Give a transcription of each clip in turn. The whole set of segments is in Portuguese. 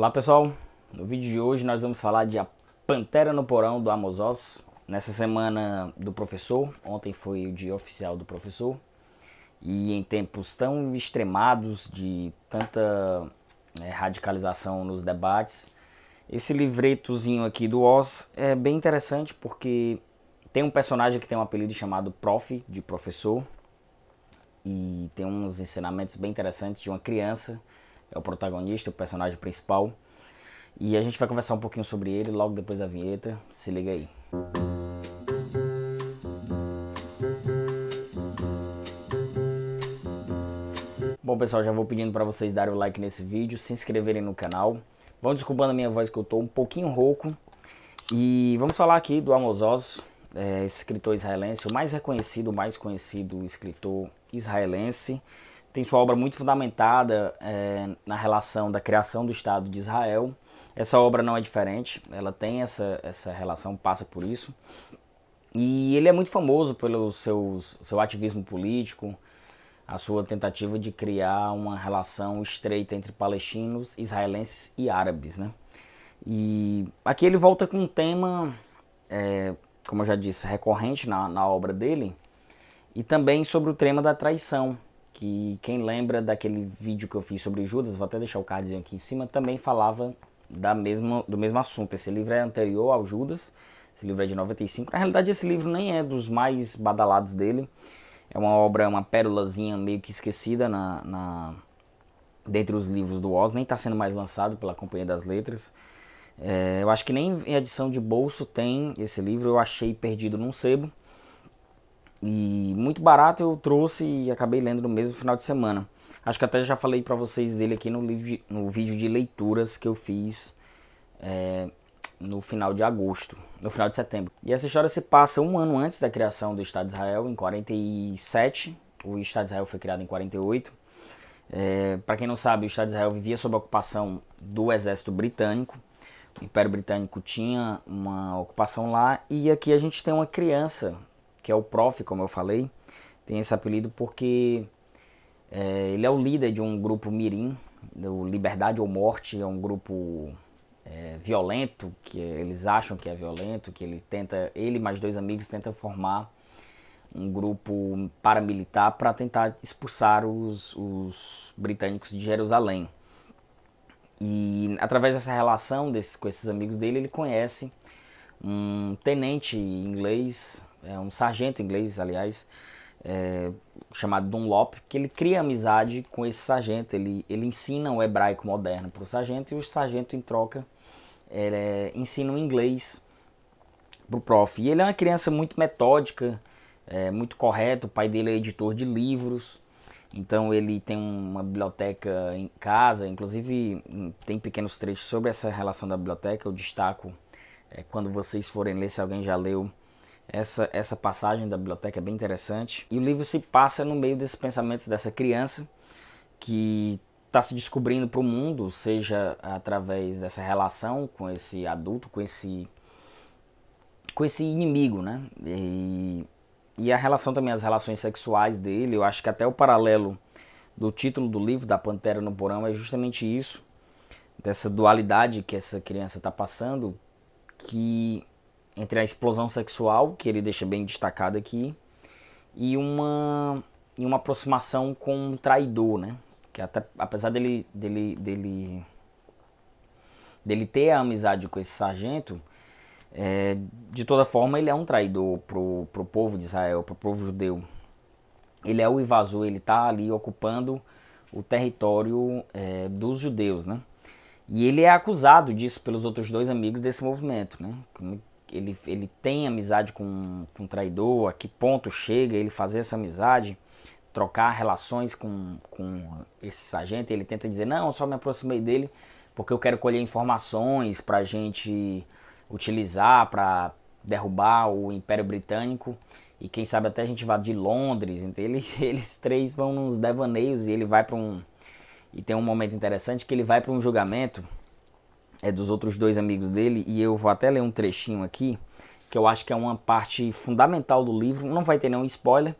Olá pessoal, no vídeo de hoje nós vamos falar de A Pantera no Porão do Amos Oz. Nessa semana do professor, ontem foi o dia oficial do professor. E em tempos tão extremados de tanta né, radicalização nos debates, esse livretozinho aqui do Oz é bem interessante porque tem um personagem que tem um apelido chamado Prof, de professor, e tem uns ensinamentos bem interessantes de uma criança é o protagonista, o personagem principal. E a gente vai conversar um pouquinho sobre ele logo depois da vinheta. Se liga aí. Bom pessoal, já vou pedindo para vocês darem o like nesse vídeo, se inscreverem no canal. Vão desculpando a minha voz que eu estou um pouquinho rouco. E vamos falar aqui do Amos Oz, é, escritor israelense, o mais reconhecido, o mais conhecido escritor israelense tem sua obra muito fundamentada é, na relação da criação do Estado de Israel. Essa obra não é diferente, ela tem essa, essa relação, passa por isso. E ele é muito famoso pelo seus, seu ativismo político, a sua tentativa de criar uma relação estreita entre palestinos, israelenses e árabes. Né? E aqui ele volta com um tema, é, como eu já disse, recorrente na, na obra dele, e também sobre o tema da traição, que quem lembra daquele vídeo que eu fiz sobre Judas, vou até deixar o cardzinho aqui em cima, também falava da mesma, do mesmo assunto. Esse livro é anterior ao Judas, esse livro é de 95. Na realidade, esse livro nem é dos mais badalados dele. É uma obra, uma pérolazinha meio que esquecida na, na dentre os livros do Oz, nem está sendo mais lançado pela Companhia das Letras. É, eu acho que nem em edição de bolso tem esse livro, eu achei perdido num sebo. E muito barato eu trouxe e acabei lendo no mesmo final de semana. Acho que até já falei para vocês dele aqui no, livro de, no vídeo de leituras que eu fiz é, no final de agosto, no final de setembro. E essa história se passa um ano antes da criação do Estado de Israel, em 47. O Estado de Israel foi criado em 48. É, para quem não sabe, o Estado de Israel vivia sob a ocupação do exército britânico. O Império Britânico tinha uma ocupação lá e aqui a gente tem uma criança que é o Prof, como eu falei, tem esse apelido porque é, ele é o líder de um grupo mirim, do Liberdade ou Morte, é um grupo é, violento, que eles acham que é violento, que ele tenta, ele mais dois amigos tentam formar um grupo paramilitar para tentar expulsar os, os britânicos de Jerusalém. E através dessa relação com esses amigos dele, ele conhece um tenente inglês é um sargento inglês, aliás, é, chamado Dunlop, que ele cria amizade com esse sargento. Ele, ele ensina o hebraico moderno para o sargento e o sargento, em troca, é, ensina o inglês para o prof. E ele é uma criança muito metódica, é, muito correta. O pai dele é editor de livros. Então ele tem uma biblioteca em casa, inclusive tem pequenos trechos sobre essa relação da biblioteca. Eu destaco é, quando vocês forem ler, se alguém já leu, essa, essa passagem da biblioteca é bem interessante. E o livro se passa no meio desses pensamentos dessa criança que está se descobrindo para o mundo, seja através dessa relação com esse adulto, com esse, com esse inimigo, né? E, e a relação também, as relações sexuais dele, eu acho que até o paralelo do título do livro, da Pantera no Porão, é justamente isso, dessa dualidade que essa criança está passando, que entre a explosão sexual, que ele deixa bem destacado aqui, e uma, e uma aproximação com um traidor, né? Que até, apesar dele, dele, dele, dele ter a amizade com esse sargento, é, de toda forma ele é um traidor pro, pro povo de Israel, pro povo judeu. Ele é o invasor, ele tá ali ocupando o território é, dos judeus, né? E ele é acusado disso pelos outros dois amigos desse movimento, né? ele, ele tem amizade com, com um traidor, a que ponto chega ele fazer essa amizade, trocar relações com, com esse sargento, ele tenta dizer, não, eu só me aproximei dele porque eu quero colher informações para a gente utilizar para derrubar o Império Britânico e quem sabe até a gente vá de Londres. Então ele, eles três vão nos devaneios e ele vai para um e tem um momento interessante que ele vai para um julgamento é dos outros dois amigos dele, e eu vou até ler um trechinho aqui, que eu acho que é uma parte fundamental do livro, não vai ter nenhum spoiler,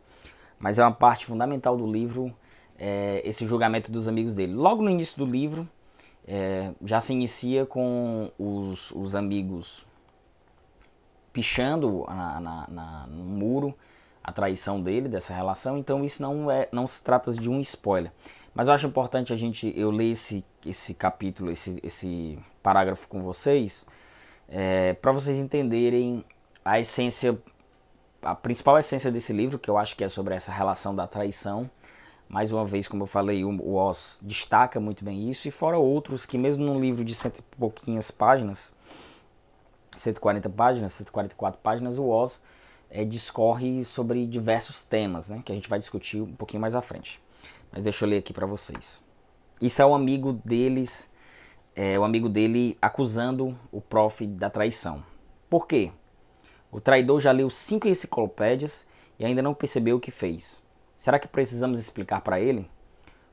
mas é uma parte fundamental do livro, é, esse julgamento dos amigos dele. Logo no início do livro, é, já se inicia com os, os amigos pichando na, na, na, no muro a traição dele, dessa relação, então isso não, é, não se trata de um spoiler. Mas eu acho importante a gente, eu ler esse, esse capítulo, esse, esse parágrafo com vocês, é, para vocês entenderem a essência, a principal essência desse livro, que eu acho que é sobre essa relação da traição. Mais uma vez, como eu falei, o Oz destaca muito bem isso, e fora outros que, mesmo num livro de cento e pouquinhas páginas, 140 páginas, 144 páginas, o Oz é, discorre sobre diversos temas, né, que a gente vai discutir um pouquinho mais à frente. Mas deixa eu ler aqui para vocês. Isso é um amigo deles é, o amigo dele acusando o prof da traição. Por quê? O traidor já leu cinco enciclopédias e ainda não percebeu o que fez. Será que precisamos explicar para ele?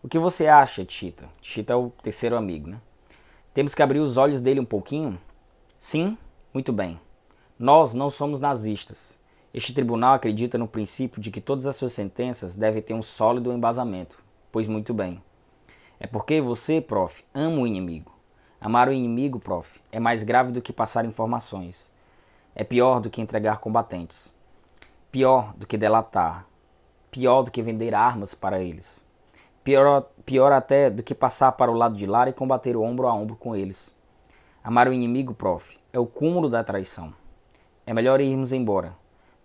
O que você acha, Tita? Tita é o terceiro amigo, né? Temos que abrir os olhos dele um pouquinho? Sim? Muito bem. Nós não somos nazistas. Este tribunal acredita no princípio de que todas as suas sentenças devem ter um sólido embasamento. Pois muito bem. É porque você, prof, ama o inimigo. Amar o inimigo, prof, é mais grave do que passar informações. É pior do que entregar combatentes. Pior do que delatar. Pior do que vender armas para eles. Pior, pior até do que passar para o lado de lá e combater o ombro a ombro com eles. Amar o inimigo, prof, é o cúmulo da traição. É melhor irmos embora.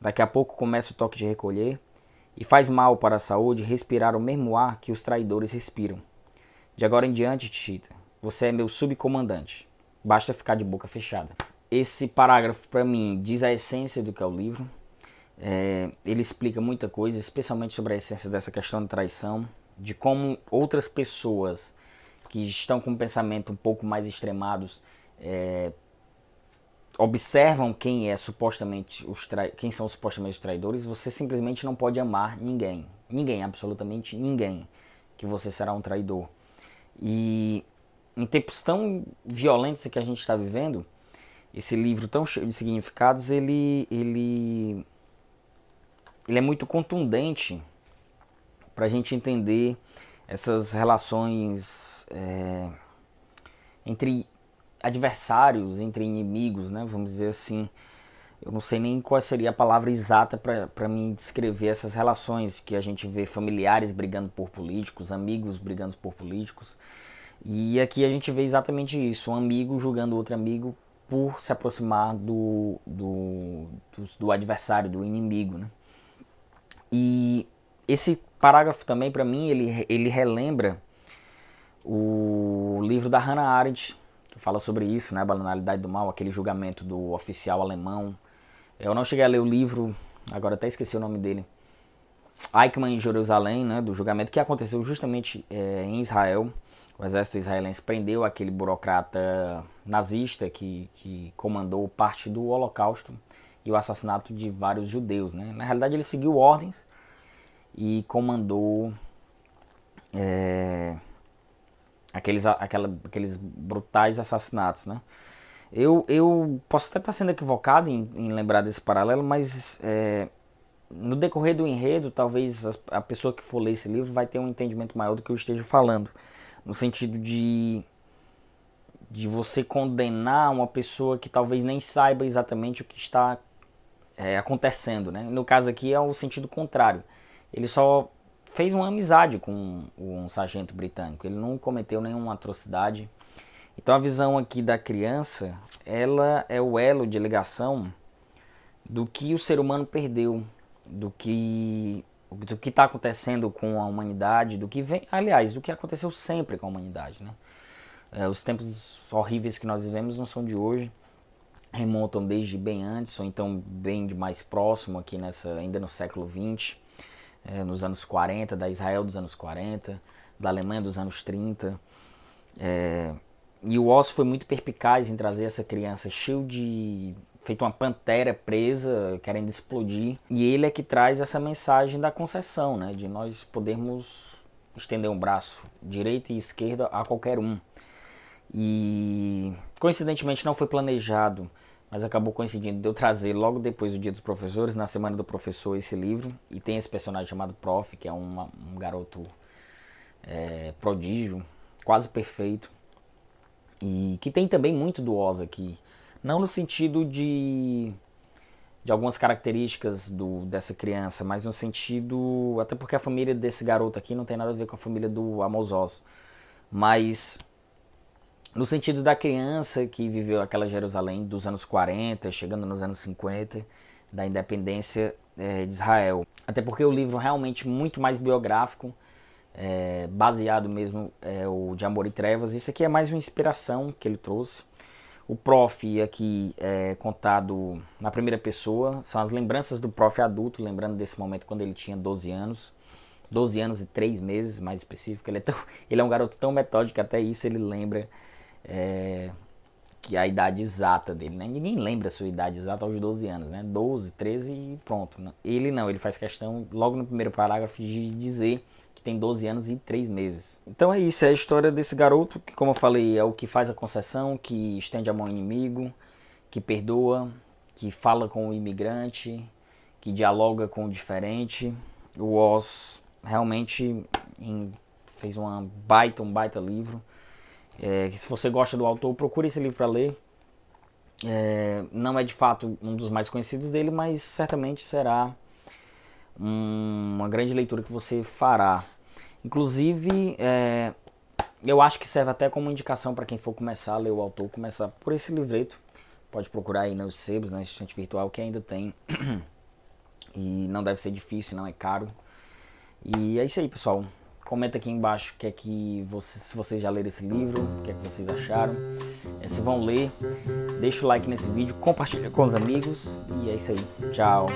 Daqui a pouco começa o toque de recolher e faz mal para a saúde respirar o mesmo ar que os traidores respiram. De agora em diante, Tita, você é meu subcomandante. Basta ficar de boca fechada. Esse parágrafo, para mim, diz a essência do que é o livro. É, ele explica muita coisa, especialmente sobre a essência dessa questão de traição, de como outras pessoas que estão com um pensamento um pouco mais extremados é, observam quem é supostamente os trai... quem são supostamente os traidores, você simplesmente não pode amar ninguém, ninguém, absolutamente ninguém, que você será um traidor. E em tempos tão violentos que a gente está vivendo, esse livro tão cheio de significados, ele, ele, ele é muito contundente para a gente entender essas relações é, entre adversários, entre inimigos, né? Vamos dizer assim. Eu não sei nem qual seria a palavra exata para me descrever essas relações que a gente vê familiares brigando por políticos, amigos brigando por políticos. E aqui a gente vê exatamente isso: um amigo julgando outro amigo por se aproximar do, do, do, do adversário, do inimigo. Né? E esse parágrafo também, para mim, ele, ele relembra o livro da Hannah Arendt, que fala sobre isso, né, a banalidade do mal, aquele julgamento do oficial alemão. Eu não cheguei a ler o livro, agora até esqueci o nome dele. Eichmann em Jerusalém, né, do julgamento que aconteceu justamente é, em Israel. O exército israelense prendeu aquele burocrata nazista que, que comandou parte do Holocausto e o assassinato de vários judeus. Né? Na realidade, ele seguiu ordens e comandou é, aqueles, aquela, aqueles brutais assassinatos. Né? Eu, eu posso até estar sendo equivocado em, em lembrar desse paralelo, mas é, no decorrer do enredo, talvez a, a pessoa que for ler esse livro vai ter um entendimento maior do que eu esteja falando no sentido de de você condenar uma pessoa que talvez nem saiba exatamente o que está é, acontecendo, né? No caso aqui é o sentido contrário. Ele só fez uma amizade com um sargento britânico. Ele não cometeu nenhuma atrocidade. Então a visão aqui da criança, ela é o elo de ligação do que o ser humano perdeu, do que do que está acontecendo com a humanidade, do que vem, aliás, do que aconteceu sempre com a humanidade, né? É, os tempos horríveis que nós vivemos não são de hoje, remontam desde bem antes ou então bem de mais próximo aqui nessa, ainda no século XX, é, nos anos 40, da Israel dos anos 40, da Alemanha dos anos 30. É, e o Osso foi muito perpicaz em trazer essa criança cheia de feito uma pantera presa, querendo explodir. E ele é que traz essa mensagem da concessão, né? De nós podermos estender um braço, direito e esquerda, a qualquer um. E coincidentemente não foi planejado, mas acabou coincidindo de eu trazer logo depois do Dia dos Professores, na Semana do Professor, esse livro. E tem esse personagem chamado Prof, que é uma, um garoto é, prodígio, quase perfeito. E que tem também muito do Oz aqui não no sentido de de algumas características do, dessa criança, mas no sentido. Até porque a família desse garoto aqui não tem nada a ver com a família do Amos Oz. Mas no sentido da criança que viveu aquela Jerusalém dos anos 40, chegando nos anos 50, da independência é, de Israel. Até porque o livro realmente muito mais biográfico, é, baseado mesmo é, o de Amor e Trevas. Isso aqui é mais uma inspiração que ele trouxe o prof aqui é contado na primeira pessoa, são as lembranças do prof adulto, lembrando desse momento quando ele tinha 12 anos. 12 anos e 3 meses, mais específico. Ele é, tão, ele é um garoto tão metódico que até isso ele lembra é, que a idade exata dele. Né? Ninguém lembra a sua idade exata aos 12 anos, né? 12, 13 e pronto. Né? Ele não, ele faz questão, logo no primeiro parágrafo, de dizer tem 12 anos e 3 meses. Então é isso, é a história desse garoto que, como eu falei, é o que faz a concessão, que estende a mão ao inimigo, que perdoa, que fala com o imigrante, que dialoga com o diferente. O Oz realmente em, fez uma baita, um baita livro. É, se você gosta do autor, procure esse livro para ler. É, não é de fato um dos mais conhecidos dele, mas certamente será um, uma grande leitura que você fará. Inclusive, é, eu acho que serve até como indicação para quem for começar a ler o autor, começar por esse livreto. Pode procurar aí nos sebos, na assistente virtual, que ainda tem. e não deve ser difícil, não é caro. E é isso aí, pessoal. Comenta aqui embaixo o que é que você, se vocês já leram esse livro, o que é que vocês acharam. É, se vão ler, deixa o like nesse vídeo, compartilha com os amigos. E é isso aí. Tchau.